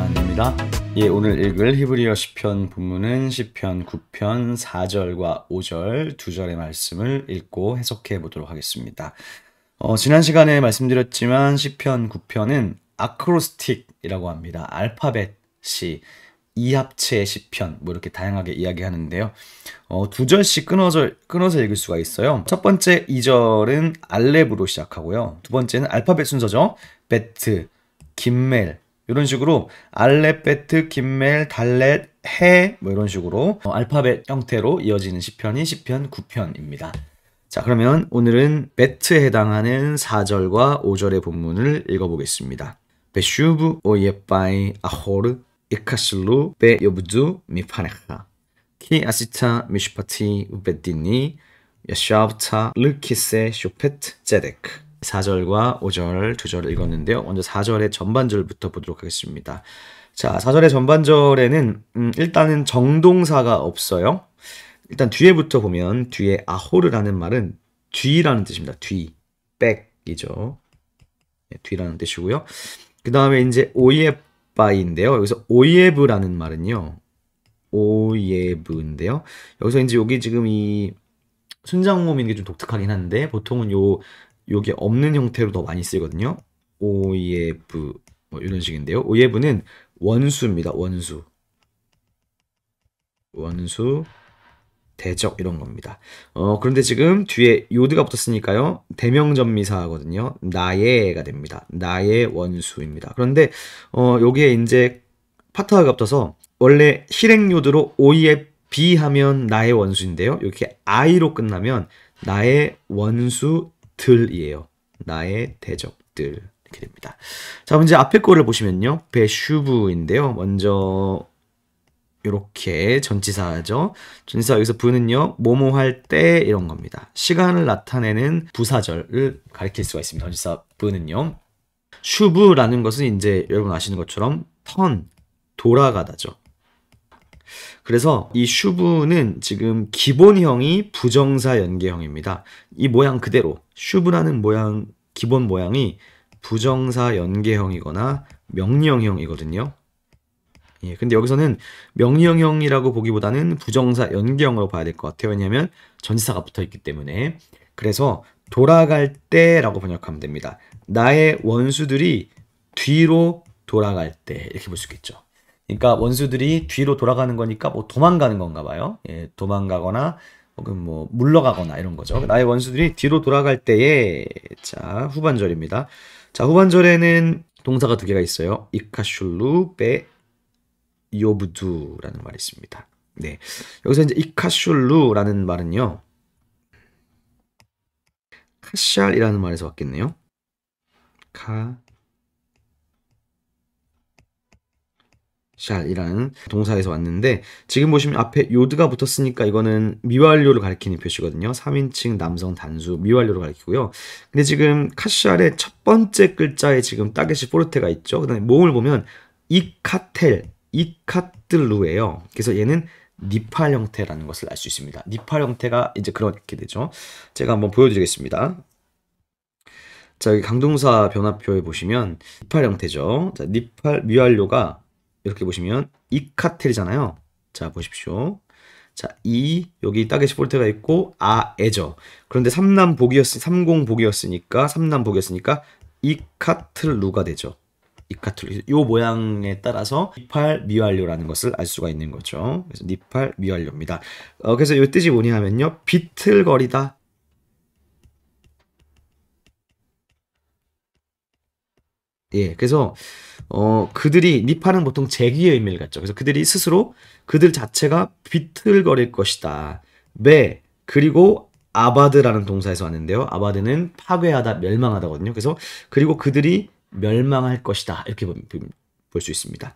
시간입니다. 예, 오늘 읽을 히브리어 시편 본문은 시편 9편 4절과 5절 두 절의 말씀을 읽고 해석해 보도록 하겠습니다. 어, 지난 시간에 말씀드렸지만 시편 9편은 아크로스틱이라고 합니다. 알파벳 시 이합체 시편 뭐 이렇게 다양하게 이야기하는데요. 어, 두 절씩 끊어져, 끊어서 읽을 수가 있어요. 첫 번째 2절은 알렙으로 시작하고요. 두 번째는 알파벳 순서죠. 베트, 김멜, 이런 식으로 알렛, 베트, 김멜, 달렛, 해 뭐 이런 식으로 어, 알파벳 형태로 이어지는 시편이 시편 9편입니다. 자 그러면 오늘은 베트에 해당하는 4절과 5절의 본문을 읽어보겠습니다. 베슈브 오예빠이 아호르 이카슬루 베여부두 미파네카 키 아시타 미슈파티 우베디니 야샤브타 르키세 쇼페트 제데크 4절과 5절 2절을 읽었는데요. 먼저 4절의 전반절부터 보도록 하겠습니다. 자, 4절의 전반절에는 음, 일단은 정동사가 없어요. 일단 뒤에부터 보면 뒤에 아호르라는 말은 뒤라는 뜻입니다. 뒤, 백이죠. 예, 뒤라는 뜻이고요. 그 다음에 이제 오예바인데요. 여기서 오예브라는 말은요. 오예브인데요. 여기서 이제 여기 지금 이 순장음인 게 좀 독특하긴 한데 보통은 요 요게 없는 형태로 더 많이 쓰거든요. OEF 뭐 이런 식인데요. OEF는 원수입니다. 원수. 원수 대적 이런 겁니다. 어, 그런데 지금 뒤에 요드가 붙었으니까요. 대명전미사거든요. 나의가 됩니다. 나의 원수입니다. 그런데 어, 여기에 이제 파트가 붙어서 원래 실행 요드로 OEF 하면 나의 원수인데요. 이렇게 I로 끝나면 나의 원수 들이에요. 나의 대적들 이렇게 됩니다. 자 이제 앞에 거를 보시면요. 배슈브인데요 먼저 이렇게 전치사죠. 전치사 여기서 부는요. 뭐뭐 할 때 이런 겁니다. 시간을 나타내는 부사절을 가리킬 수가 있습니다. 전치사 부는요. 슈브라는 것은 이제 여러분 아시는 것처럼 턴, 돌아가다죠. 그래서 이 슈브는 지금 기본형이 부정사 연계형입니다. 이 모양 그대로 슈브라는 모양 기본 모양이 부정사 연계형이거나 명령형이거든요. 예, 근데 여기서는 명령형이라고 보기보다는 부정사 연계형으로 봐야 될 것 같아요. 왜냐하면 전지사가 붙어 있기 때문에. 그래서 돌아갈 때라고 번역하면 됩니다. 나의 원수들이 뒤로 돌아갈 때 이렇게 볼 수 있겠죠. 그러니까 원수들이 뒤로 돌아가는 거니까 뭐 도망가는 건가 봐요. 예, 도망가거나 혹은 뭐 물러가거나 이런 거죠. 나의 원수들이 뒤로 돌아갈 때에 자 후반절입니다. 자 후반절에는 동사가 두 개가 있어요. 이카슐루 베 요부두라는 말이 있습니다. 네 여기서 이제 이카슐루라는 말은요. 카샬이라는 말에서 왔겠네요. 카 샷이라는 동사에서 왔는데 지금 보시면 앞에 요드가 붙었으니까 이거는 미완료를 가리키는 표시거든요. 3인칭 남성 단수 미완료를 가리키고요. 근데 지금 카샬의 첫 번째 글자에 지금 따겟시 포르테가 있죠. 그다음에 모음을 보면 이카텔, 이카들루예요 그래서 얘는 니팔 형태라는 것을 알 수 있습니다. 니팔 형태가 이제 그렇게 되죠. 제가 한번 보여드리겠습니다. 자, 여기 강동사 변화표에 보시면 니팔 형태죠. 자, 니팔 미완료가 이렇게 보시면 이 카텔이잖아요. 자 보십시오. 자, 이 여기 따개시 볼트가 있고 아 에죠. 그런데 3남 복이었 30 복이었으니까 3남 복이었으니까 이카틀루가 되죠. 이카틀루. 요 모양에 따라서 니팔 미완료라는 것을 알 수가 있는 거죠. 그래서 니팔 미완료입니다. 어, 그래서 요 뜻이 뭐냐 하면요. 비틀거리다. 예, 그래서 어, 그들이 니파는 보통 재기의 의미를 갖죠. 그래서 그들이 스스로 그들 자체가 비틀거릴 것이다. 매 네, 그리고 아바드라는 동사에서 왔는데요. 아바드는 파괴하다, 멸망하다거든요. 그래서 그리고 그들이 멸망할 것이다. 이렇게 볼 수 있습니다.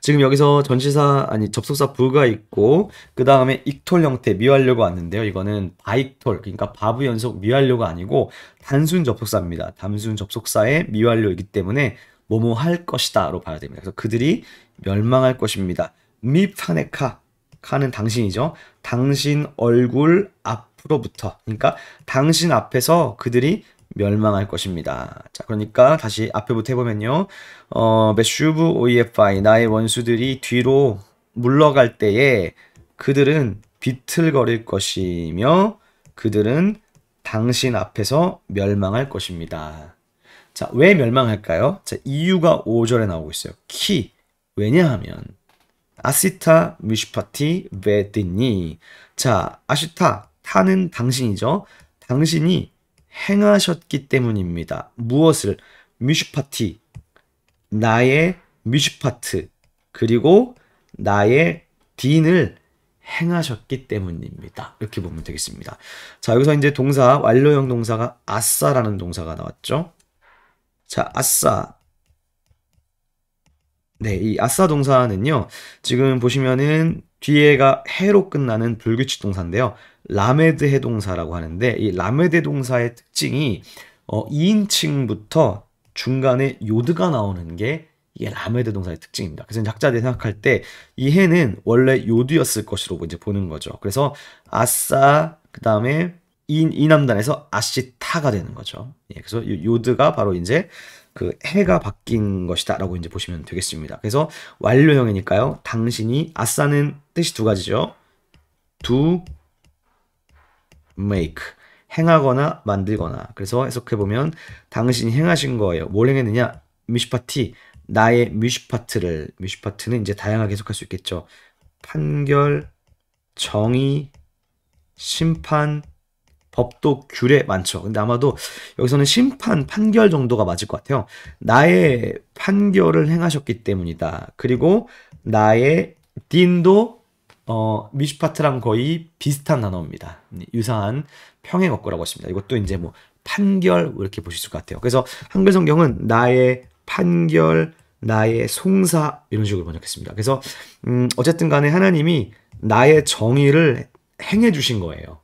지금 여기서 전시사 아니 접속사 부가 있고 그 다음에 익톨 형태 미완료가 왔는데요. 이거는 바익톨 그러니까 바브 연속 미완료가 아니고 단순 접속사입니다. 단순 접속사의 미완료이기 때문에 뭐뭐 할 것이다로 봐야 됩니다. 그래서 그들이 멸망할 것입니다. 미파네카 카는 당신이죠. 당신 얼굴 앞으로부터 그러니까 당신 앞에서 그들이 멸망할 것입니다. 자, 그러니까 다시 앞에부터 해보면요. 어, 메슈브 오이에파이 나의 원수들이 뒤로 물러갈 때에 그들은 비틀거릴 것이며 그들은 당신 앞에서 멸망할 것입니다. 자, 왜 멸망할까요? 자, 이유가 5절에 나오고 있어요. 키. 왜냐하면 아시타 뮤시파티 베디니 자, 아시타 타는 당신이죠. 당신이 행하셨기 때문입니다. 무엇을 뮤슈파티 나의 뮤슈파트 그리고 나의 딘을 행하셨기 때문입니다. 이렇게 보면 되겠습니다. 자, 여기서 이제 동사, 완료형 동사가 아싸라는 동사가 나왔죠. 자, 아싸. 네, 이 아싸 동사는요. 지금 보시면은 뒤에가 해로 끝나는 불규칙 동사인데요. 라메드 해동사라고 하는데 이 라메드 해동사의 특징이 어, 2인칭부터 중간에 요드가 나오는 게 이게 라메드 동사의 특징입니다. 그래서 작자들이 생각할 때 이 해는 원래 요드였을 것으로 이제 보는 거죠. 그래서 아싸 그다음에 이, 이 남단에서 아시타가 되는 거죠. 예, 그래서 요드가 바로 이제 그 해가 바뀐 것이다라고 이제 보시면 되겠습니다. 그래서 완료형이니까요. 당신이 아싸는 뜻이 두 가지죠. to make 행하거나 만들거나 그래서 해석해 보면 당신이 행하신 거예요. 뭘 행했느냐? 뮤슈파티 나의 뮤슈파트를뮤슈파트는 이제 다양하게 해석할 수 있겠죠. 판결, 정의, 심판, 법도 규례 많죠. 근데 아마도 여기서는 심판, 판결 정도가 맞을 것 같아요. 나의 판결을 행하셨기 때문이다. 그리고 나의 딘도 어, 미슈파트랑 거의 비슷한 단어입니다. 유사한 평행 어구라고 하십니다. 이것도 이제 뭐 판결 뭐 이렇게 보실 것 같아요. 그래서 한글 성경은 나의 판결, 나의 송사 이런 식으로 번역했습니다. 그래서 음, 어쨌든 간에 하나님이 나의 정의를 행해 주신 거예요.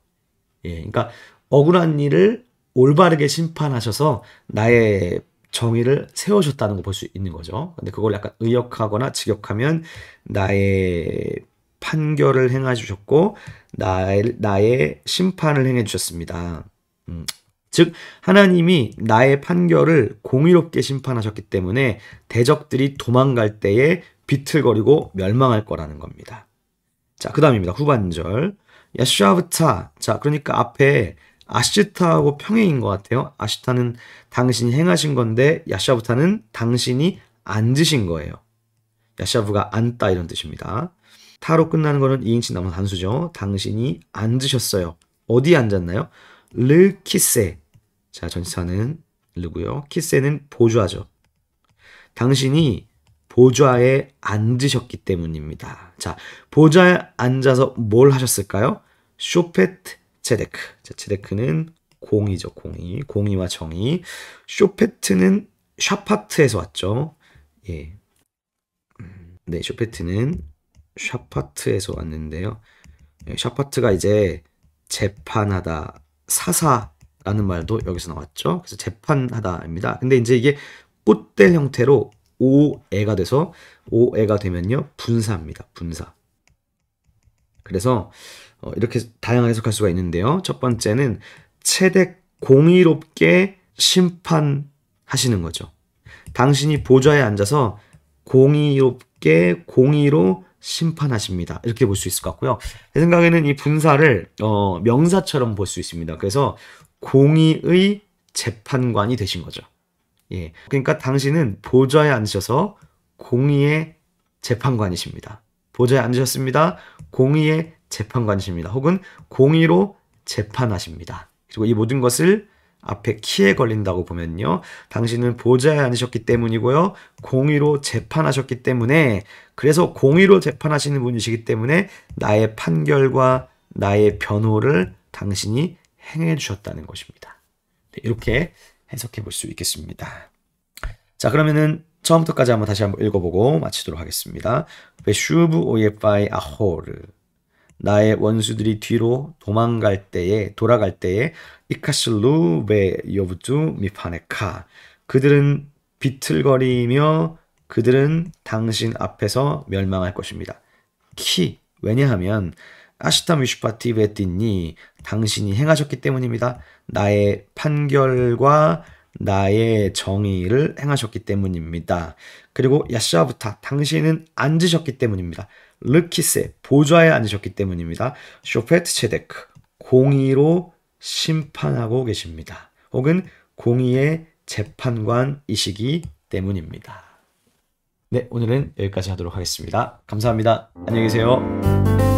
예, 그러니까 억울한 일을 올바르게 심판하셔서 나의 정의를 세워줬다는 걸 볼 수 있는 거죠. 근데 그걸 약간 의역하거나 직역하면 나의 판결을 행해 주셨고 나의, 나의 심판을 행해 주셨습니다. 음. 즉 하나님이 나의 판결을 공의롭게 심판하셨기 때문에 대적들이 도망갈 때에 비틀거리고 멸망할 거라는 겁니다. 자, 그다음입니다. 후반절. 야샤브타. 자, 그러니까 앞에 아시타하고 평행인 것 같아요. 아시타는 당신이 행하신 건데 야샤브타는 당신이 앉으신 거예요. 야샤브가 앉다 이런 뜻입니다. 타로 끝나는 거는 2인칭 남은 단수죠. 당신이 앉으셨어요. 어디 앉았나요? 르 키세. 자, 전치사는 르고요. 키세는 보좌죠. 당신이 보좌에 앉으셨기 때문입니다. 자, 보좌에 앉아서 뭘 하셨을까요? 쇼페트 체데크. 자, 체데크는 공이죠, 공이. 공이와 정이. 쇼페트는 샤파트에서 왔죠. 예. 음, 네, 쇼페트는 샤파트에서 왔는데요. 예, 샤파트가 이제 재판하다, 사사라는 말도 여기서 나왔죠. 그래서 재판하다입니다. 근데 이제 이게 꽃대 형태로 오에가 돼서 오에가 되면요 분사입니다. 분사. 그래서 어, 이렇게 다양하게 해석할 수가 있는데요. 첫 번째는 최대 공의롭게 심판하시는 거죠. 당신이 보좌에 앉아서 공의롭게 공의로 심판하십니다. 이렇게 볼 수 있을 것 같고요. 제 생각에는 이 분사를 어, 명사처럼 볼 수 있습니다. 그래서 공의의 재판관이 되신 거죠. 예. 그러니까 당신은 보좌에 앉으셔서 공의의 재판관이십니다. 보좌에 앉으셨습니다. 공의의 재판관이십니다. 혹은 공의로 재판하십니다. 그리고 이 모든 것을 앞에 키에 걸린다고 보면요. 당신은 보좌에 앉으셨기 때문이고요. 공의로 재판하셨기 때문에 그래서 공의로 재판하시는 분이시기 때문에 나의 판결과 나의 변호를 당신이 행해 주셨다는 것입니다. 네, 이렇게 해석해 볼 수 있겠습니다. 자, 그러면은 처음부터까지 한번 다시 한번 읽어보고 마치도록 하겠습니다. 베슈브 오예파이 아호르 나의 원수들이 뒤로 도망갈 때에 돌아갈 때에 이카슬루 베 여부주 미파네카 그들은 비틀거리며 그들은 당신 앞에서 멸망할 것입니다. 키 왜냐하면 아시타 미슈파티 베티니 당신이 행하셨기 때문입니다. 나의 판결과 나의 정의를 행하셨기 때문입니다. 그리고 야시아부타 당신은 앉으셨기 때문입니다. 르키세 보좌에 앉으셨기 때문입니다. 쇼페트 체데크 공의로 심판하고 계십니다. 혹은 공의의 재판관이시기 때문입니다. 네, 오늘은 여기까지 하도록 하겠습니다. 감사합니다. 안녕히 계세요.